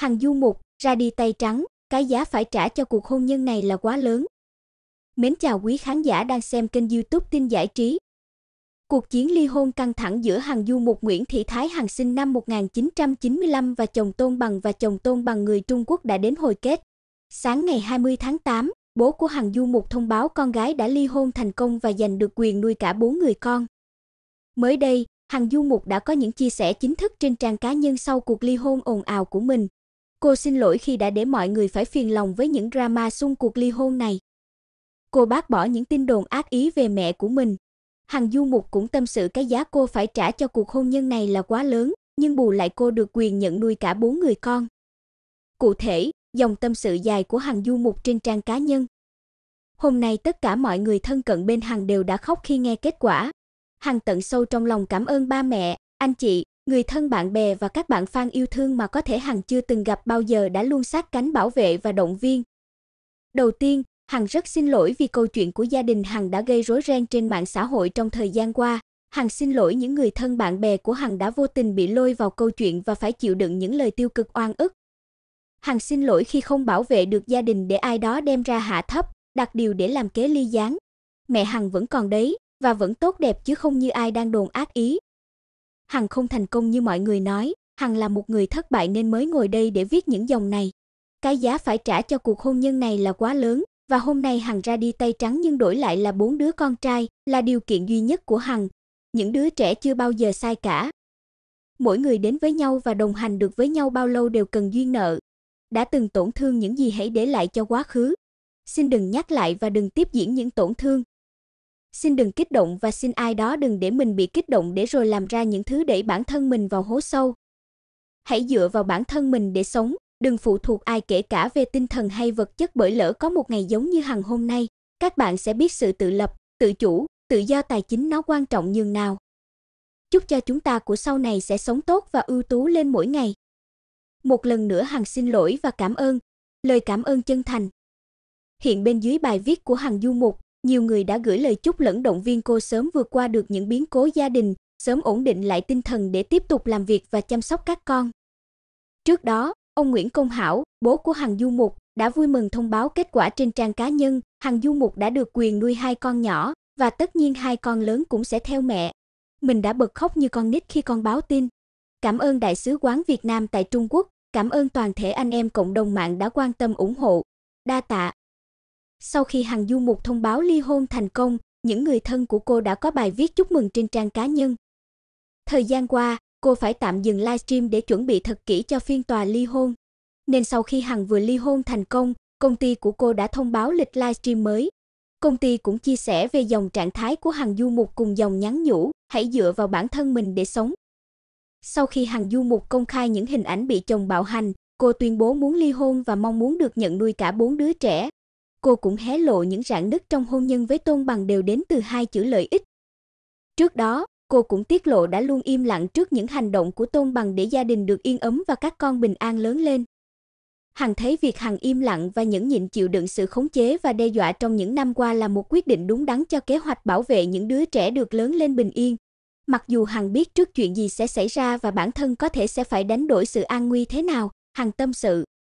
Hằng Du Mục ra đi tay trắng, cái giá phải trả cho cuộc hôn nhân này là quá lớn. Mến chào quý khán giả đang xem kênh YouTube tin giải trí. Cuộc chiến ly hôn căng thẳng giữa Hằng Du Mục Nguyễn Thị Thái Hằng sinh năm 1995 và chồng Tôn Bằng và chồng Tôn Bằng người Trung Quốc đã đến hồi kết. Sáng ngày 20 tháng 8, bố của Hằng Du Mục thông báo con gái đã ly hôn thành công và giành được quyền nuôi cả bốn người con. Mới đây, Hằng Du Mục đã có những chia sẻ chính thức trên trang cá nhân sau cuộc ly hôn ồn ào của mình. Cô xin lỗi khi đã để mọi người phải phiền lòng với những drama xung cuộc ly hôn này. Cô bác bỏ những tin đồn ác ý về mẹ của mình. Hằng Du Mục cũng tâm sự cái giá cô phải trả cho cuộc hôn nhân này là quá lớn, nhưng bù lại cô được quyền nhận nuôi cả bốn người con. Cụ thể, dòng tâm sự dài của Hằng Du Mục trên trang cá nhân. Hôm nay tất cả mọi người thân cận bên Hằng đều đã khóc khi nghe kết quả. Hằng tận sâu trong lòng cảm ơn ba mẹ, anh chị, người thân bạn bè và các bạn fan yêu thương mà có thể Hằng chưa từng gặp bao giờ đã luôn sát cánh bảo vệ và động viên. Đầu tiên, Hằng rất xin lỗi vì câu chuyện của gia đình Hằng đã gây rối ren trên mạng xã hội trong thời gian qua. Hằng xin lỗi những người thân bạn bè của Hằng đã vô tình bị lôi vào câu chuyện và phải chịu đựng những lời tiêu cực oan ức. Hằng xin lỗi khi không bảo vệ được gia đình để ai đó đem ra hạ thấp, đặt điều để làm kế ly gián. Mẹ Hằng vẫn còn đấy và vẫn tốt đẹp chứ không như ai đang đồn ác ý. Hằng không thành công như mọi người nói, Hằng là một người thất bại nên mới ngồi đây để viết những dòng này. Cái giá phải trả cho cuộc hôn nhân này là quá lớn, và hôm nay Hằng ra đi tay trắng nhưng đổi lại là bốn đứa con trai, là điều kiện duy nhất của Hằng. Những đứa trẻ chưa bao giờ sai cả. Mỗi người đến với nhau và đồng hành được với nhau bao lâu đều cần duyên nợ. Đã từng tổn thương những gì hãy để lại cho quá khứ. Xin đừng nhắc lại và đừng tiếp diễn những tổn thương, Xin đừng kích động và xin ai đó đừng để mình bị kích động để rồi làm ra những thứ đẩy bản thân mình vào hố sâu. Hãy dựa vào bản thân mình để sống, đừng phụ thuộc ai kể cả về tinh thần hay vật chất bởi lỡ có một ngày giống như hằng hôm nay, các bạn sẽ biết sự tự lập, tự chủ, tự do tài chính nó quan trọng nhường nào. Chúc cho chúng ta của sau này sẽ sống tốt và ưu tú lên mỗi ngày. Một lần nữa Hằng xin lỗi và cảm ơn, lời cảm ơn chân thành. Hiện bên dưới bài viết của Hằng Du Mục, nhiều người đã gửi lời chúc lẫn động viên cô sớm vượt qua được những biến cố gia đình, sớm ổn định lại tinh thần để tiếp tục làm việc và chăm sóc các con. Trước đó, ông Nguyễn Công Hảo, bố của Hằng Du Mục, đã vui mừng thông báo kết quả trên trang cá nhân, Hằng Du Mục đã được quyền nuôi hai con nhỏ và tất nhiên hai con lớn cũng sẽ theo mẹ. Mình đã bật khóc như con nít khi con báo tin. Cảm ơn đại sứ quán Việt Nam tại Trung Quốc, cảm ơn toàn thể anh em cộng đồng mạng đã quan tâm ủng hộ. Đa tạ sau khi Hằng Du Mục thông báo ly hôn thành công, những người thân của cô đã có bài viết chúc mừng trên trang cá nhân. Thời gian qua, cô phải tạm dừng livestream để chuẩn bị thật kỹ cho phiên tòa ly hôn. Nên sau khi Hằng vừa ly hôn thành công, công ty của cô đã thông báo lịch livestream mới. Công ty cũng chia sẻ về dòng trạng thái của Hằng Du Mục cùng dòng nhắn nhủ, hãy dựa vào bản thân mình để sống. Sau khi Hằng Du Mục công khai những hình ảnh bị chồng bạo hành, cô tuyên bố muốn ly hôn và mong muốn được nhận nuôi cả bốn đứa trẻ cô cũng hé lộ những rạn nứt trong hôn nhân với Tôn Bằng đều đến từ hai chữ lợi ích. Trước đó, cô cũng tiết lộ đã luôn im lặng trước những hành động của Tôn Bằng để gia đình được yên ấm và các con bình an lớn lên. Hằng thấy việc Hằng im lặng và nhẫn nhịn chịu đựng sự khống chế và đe dọa trong những năm qua là một quyết định đúng đắn cho kế hoạch bảo vệ những đứa trẻ được lớn lên bình yên. Mặc dù Hằng biết trước chuyện gì sẽ xảy ra và bản thân có thể sẽ phải đánh đổi sự an nguy thế nào, Hằng tâm sự,